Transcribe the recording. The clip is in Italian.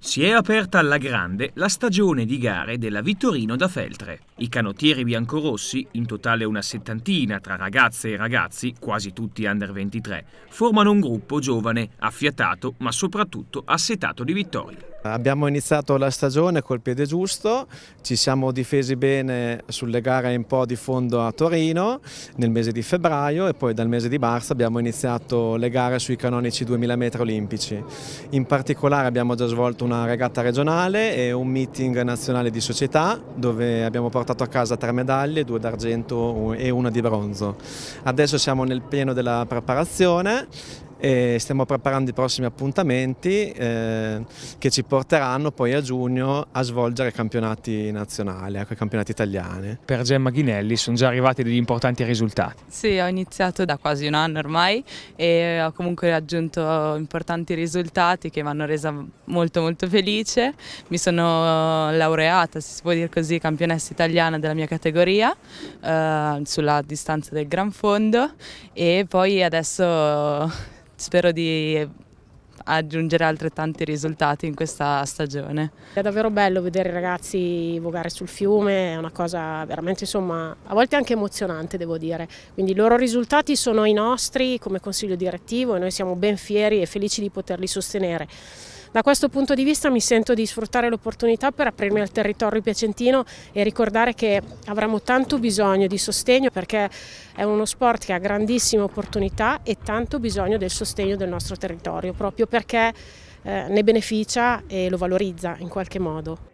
Si è aperta alla grande la stagione di gare della Vittorino da Feltre. I canottieri biancorossi, in totale una settantina tra ragazze e ragazzi, quasi tutti under 23, formano un gruppo giovane, affiatato ma soprattutto assetato di vittorie. Abbiamo iniziato la stagione col piede giusto, ci siamo difesi bene sulle gare in po' di fondo a Torino nel mese di febbraio e poi dal mese di marzo abbiamo iniziato le gare sui canonici 2000 metri olimpici. In particolare abbiamo già svolto una regatta regionale e un meeting nazionale di società dove abbiamo portato portato a casa tre medaglie, due d'argento e una di bronzo. Adesso siamo nel pieno della preparazione e stiamo preparando i prossimi appuntamenti eh, che ci porteranno poi a giugno a svolgere campionati nazionali, ecco, campionati italiani. Per Gemma Ghinelli sono già arrivati degli importanti risultati. Sì, ho iniziato da quasi un anno ormai e ho comunque raggiunto importanti risultati che mi hanno resa molto molto felice. Mi sono laureata, se si può dire così, campionessa italiana della mia categoria eh, sulla distanza del Gran Fondo e poi adesso spero di aggiungere altrettanti risultati in questa stagione. È davvero bello vedere i ragazzi vogare sul fiume, è una cosa veramente insomma a volte anche emozionante devo dire, quindi i loro risultati sono i nostri come consiglio direttivo e noi siamo ben fieri e felici di poterli sostenere. Da questo punto di vista mi sento di sfruttare l'opportunità per aprirmi al territorio piacentino e ricordare che avremo tanto bisogno di sostegno perché è uno sport che ha grandissime opportunità e tanto bisogno del sostegno del nostro territorio, proprio perché eh, ne beneficia e lo valorizza in qualche modo.